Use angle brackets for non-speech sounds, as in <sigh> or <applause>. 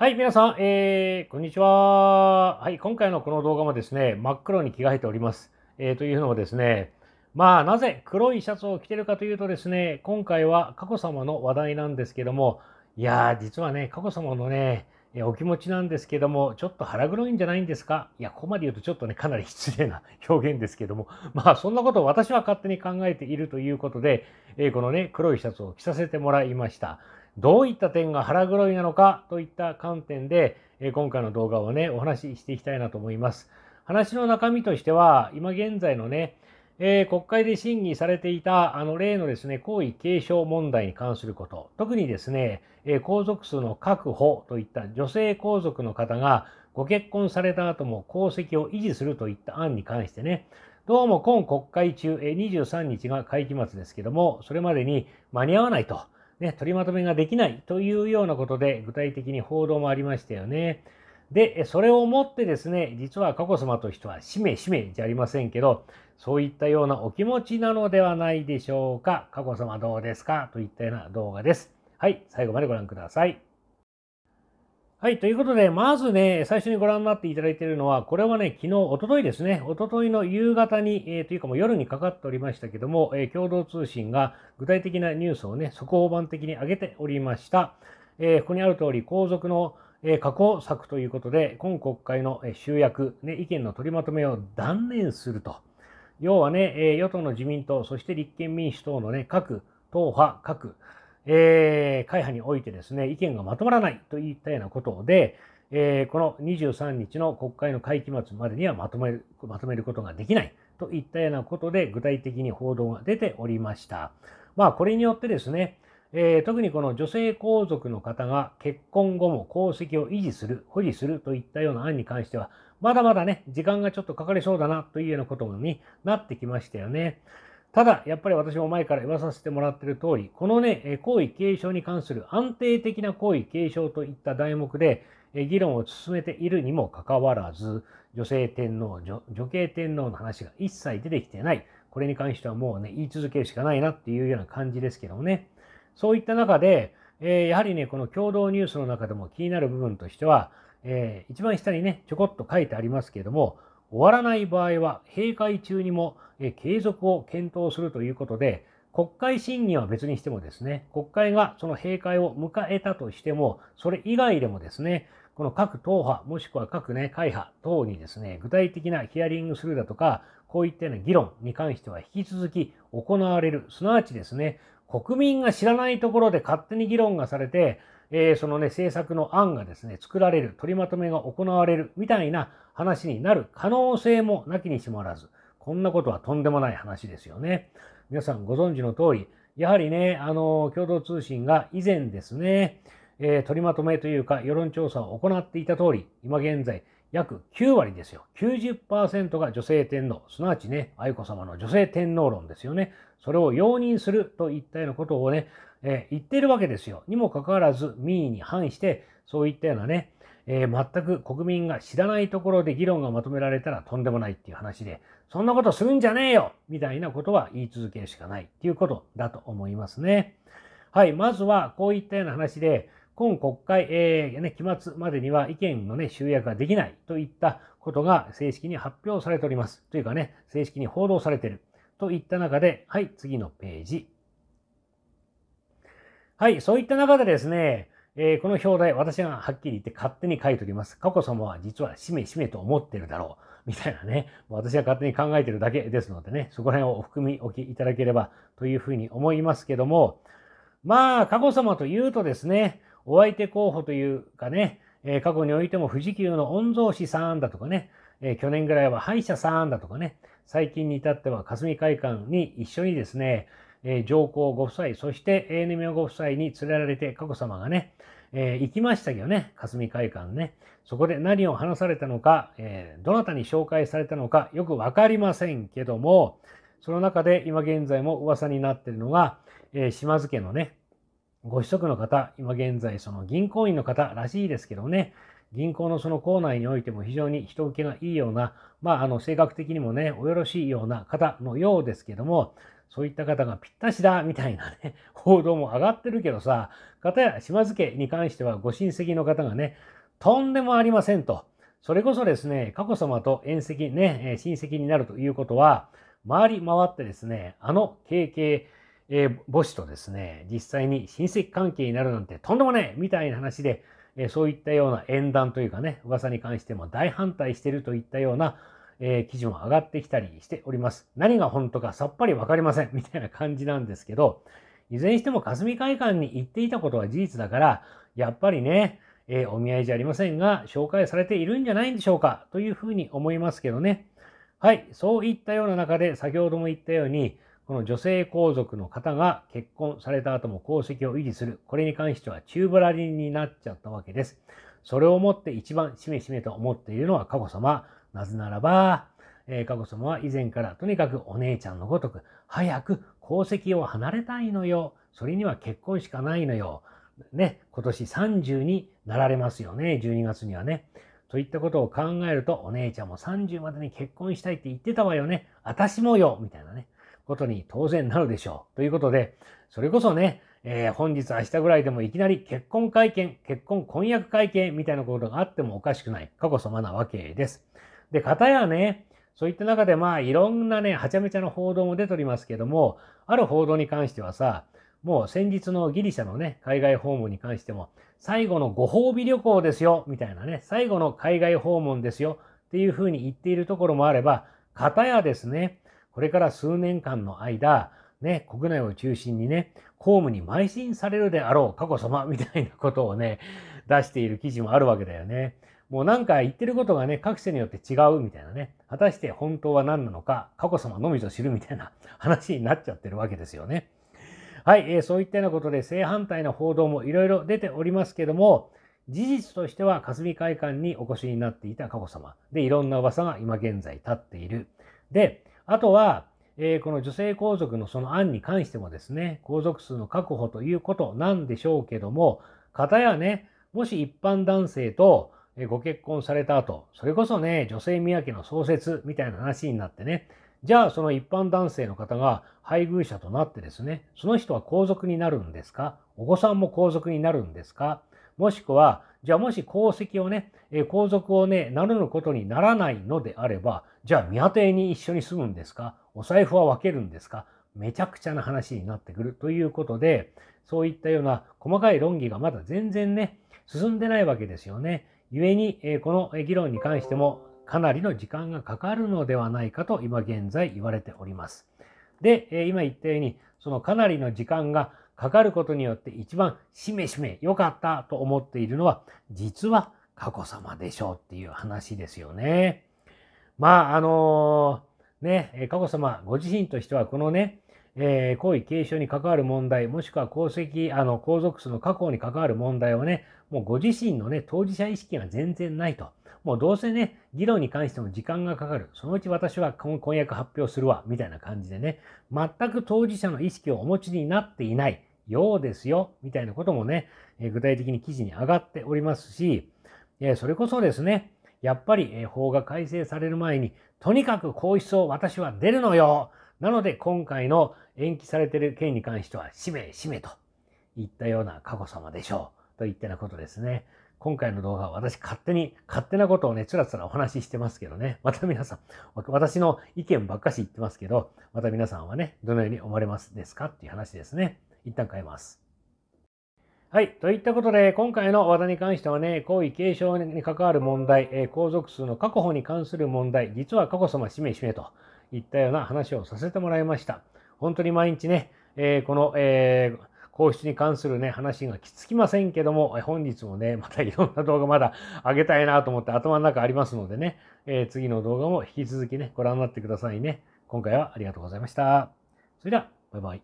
はい、皆さん、えー、こんにちは。はい、今回のこの動画もですね、真っ黒に着替えております。えー、というのもですね、まあ、なぜ黒いシャツを着てるかというとですね、今回は佳子さまの話題なんですけども、いやー、実はね、佳子さまのね、えお気持ちなんですけども、ちょっと腹黒いんじゃないんですかいや、ここまで言うとちょっとね、かなり失礼な表現ですけども、まあ、そんなことを私は勝手に考えているということで、えこのね、黒いシャツを着させてもらいました。どういった点が腹黒いなのかといった観点で、え今回の動画をね、お話ししていきたいなと思います。話の中身としては、今現在のね、えー、国会で審議されていたあの例のですね、皇位継承問題に関すること、特にですね、えー、皇族数の確保といった女性皇族の方がご結婚された後も皇籍を維持するといった案に関してね、どうも今国会中、え23日が会期末ですけども、それまでに間に合わないと。ね、取りまとめができないというようなことで、具体的に報道もありましたよね。で、それをもってですね、実は佳子さまと人は、しめしめじゃありませんけど、そういったようなお気持ちなのではないでしょうか。佳子さまどうですかといったような動画です。はい、最後までご覧ください。はい。ということで、まずね、最初にご覧になっていただいているのは、これはね、昨日、おとといですね、おとといの夕方に、えー、というかもう夜にかかっておりましたけども、えー、共同通信が具体的なニュースをね、速報版的に上げておりました。えー、ここにある通り、皇族の、えー、加工策ということで、今国会の集約、ね、意見の取りまとめを断念すると。要はね、え与党の自民党、そして立憲民主党のね、各党派、各、えー、会派においてですね、意見がまとまらないといったようなことで、えー、この23日の国会の会期末までにはまとめるまとめることができないといったようなことで、具体的に報道が出ておりました。まあ、これによってですね、えー、特にこの女性皇族の方が結婚後も功績を維持する、保持するといったような案に関しては、まだまだね、時間がちょっとかかりそうだなというようなことになってきましたよね。ただ、やっぱり私も前から言わさせてもらってる通り、このね、皇位継承に関する安定的な皇位継承といった題目で、議論を進めているにもかかわらず、女性天皇、女系天皇の話が一切出てきてない。これに関してはもうね、言い続けるしかないなっていうような感じですけどもね。そういった中で、えー、やはりね、この共同ニュースの中でも気になる部分としては、えー、一番下にね、ちょこっと書いてありますけれども、終わらない場合は閉会中にも継続を検討するということで、国会審議は別にしてもですね、国会がその閉会を迎えたとしても、それ以外でもですね、この各党派、もしくは各ね、会派等にですね、具体的なヒアリングするだとか、こういったような議論に関しては引き続き行われる、すなわちですね、国民が知らないところで勝手に議論がされて、えー、そのね、政策の案がですね、作られる、取りまとめが行われる、みたいな話になる可能性もなきにしもあらず、こんなことはとんでもない話ですよね。皆さんご存知の通り、やはりね、あの、共同通信が以前ですね、えー、取りまとめというか、世論調査を行っていた通り、今現在、約9割ですよ。90%が女性天皇、すなわちね、愛子さまの女性天皇論ですよね。それを容認するといったようなことをね、えー、言っているわけですよ。にもかかわらず、民意に反して、そういったようなね、えー、全く国民が知らないところで議論がまとめられたらとんでもないっていう話で、そんなことするんじゃねえよみたいなことは言い続けるしかないっていうことだと思いますね。はい、まずはこういったような話で、今国会、えー、ね、期末までには意見のね、集約ができないといったことが正式に発表されております。というかね、正式に報道されている。といった中で、はい、次のページ。はい、そういった中でですね、えー、この表題、私がはっきり言って勝手に書いております。佳子様は実はしめしめと思ってるだろう。みたいなね、私が勝手に考えてるだけですのでね、そこら辺をお含みおきいただければというふうに思いますけども、まあ、佳子様というとですね、お相手候補というかね、え過去においても富士急の御曹司さんだとかね、え去年ぐらいは歯医者さんだとかね、最近に至っては霞会館に一緒にですね、え上皇ご夫妻、そして永年明ご夫妻に連れられて佳子さまがね、えー、行きましたけどね、霞会館ね。そこで何を話されたのか、えー、どなたに紹介されたのか、よくわかりませんけども、その中で今現在も噂になっているのが、えー、島津家のね、ご子息の方、今現在その銀行員の方らしいですけどね、銀行のその構内においても非常に人受けがいいような、まあ、あの性格的にもね、およろしいような方のようですけども、そういった方がぴったしだみたいなね、<laughs> 報道も上がってるけどさ、方や島津家に関してはご親戚の方がね、とんでもありませんと。それこそですね、佳子さまと縁戚ね、親戚になるということは、回り回ってですね、あの経験、えー、母子とですね、実際に親戚関係になるなんてとんでもねえみたいな話で、えー、そういったような縁談というかね、噂に関しても大反対してるといったような、えー、記事も上がってきたりしております。何が本当かさっぱりわかりませんみたいな感じなんですけど、いずれにしても霞会館に行っていたことは事実だから、やっぱりね、えー、お見合いじゃありませんが、紹介されているんじゃないんでしょうかというふうに思いますけどね。はい、そういったような中で、先ほども言ったように、この女性皇族の方が結婚された後も功績を維持する。これに関しては宙ぶらりんになっちゃったわけです。それをもって一番しめしめと思っているのは佳子さま。なぜならば、えー、佳子さまは以前からとにかくお姉ちゃんのごとく、早く皇籍を離れたいのよ。それには結婚しかないのよ。ね、今年30になられますよね、12月にはね。といったことを考えると、お姉ちゃんも30までに結婚したいって言ってたわよね。私もよみたいなね。ことに当然なるでしょう。ということで、それこそね、えー、本日、明日ぐらいでもいきなり結婚会見、結婚婚約会見みたいなことがあってもおかしくない、過去様なわけです。で、たやね、そういった中でまあいろんなね、はちゃめちゃの報道も出ておりますけども、ある報道に関してはさ、もう先日のギリシャのね、海外訪問に関しても、最後のご褒美旅行ですよ、みたいなね、最後の海外訪問ですよ、っていうふうに言っているところもあれば、たやですね、これから数年間の間、ね、国内を中心にね、公務に邁進されるであろう、過去様、みたいなことをね、出している記事もあるわけだよね。もうなんか言ってることがね、各社によって違うみたいなね、果たして本当は何なのか、過去様のみぞ知るみたいな <laughs> 話になっちゃってるわけですよね。はい、えー、そういったようなことで正反対の報道もいろいろ出ておりますけども、事実としては霞会館にお越しになっていた佳子様でいろんな噂が今現在立っている。で、あとは、えー、この女性皇族のその案に関してもですね、皇族数の確保ということなんでしょうけども、方やね、もし一般男性とご結婚された後、それこそね、女性宮家の創設みたいな話になってね、じゃあその一般男性の方が配偶者となってですね、その人は皇族になるんですかお子さんも皇族になるんですかもしくは、じゃあもし功績をね、え皇族をね、名乗ることにならないのであれば、じゃあ宮邸に一緒に住むんですかお財布は分けるんですかめちゃくちゃな話になってくるということで、そういったような細かい論議がまだ全然ね、進んでないわけですよね。故に、えこの議論に関してもかなりの時間がかかるのではないかと今現在言われております。で、え今言ったように、そのかなりの時間がかかることによって一番しめしめ良かったと思っているのは実は佳子さまでしょうっていう話ですよね。まああのね、佳子さまご自身としてはこのね、えー、皇位継承に関わる問題、もしくは功績、あの、皇族数の確保に関わる問題をね、もうご自身のね、当事者意識が全然ないと。もうどうせね、議論に関しても時間がかかる。そのうち私は婚約発表するわ、みたいな感じでね、全く当事者の意識をお持ちになっていない。ようですよ、みたいなこともね、え具体的に記事に上がっておりますし、えそれこそですね、やっぱり、え法が改正される前に、とにかく皇室を私は出るのよなので、今回の延期されている件に関しては、しめしめといったような佳子さまでしょう、といったようなことですね。今回の動画は私勝手に、勝手なことをね、つらつらお話ししてますけどね。また皆さん、私の意見ばっかし言ってますけど、また皆さんはね、どのように思われますですかっていう話ですね。一旦変えます。はい。といったことで、今回の話題に関してはね、皇位継承に関わる問題、え皇族数の確保に関する問題、実は佳子さましめしめといったような話をさせてもらいました。本当に毎日ね、えー、この、えー、皇室に関するね、話がきつきませんけども、本日もね、またいろんな動画まだ上げたいなと思って頭の中ありますのでね、えー、次の動画も引き続きね、ご覧になってくださいね。今回はありがとうございました。それでは、バイバイ。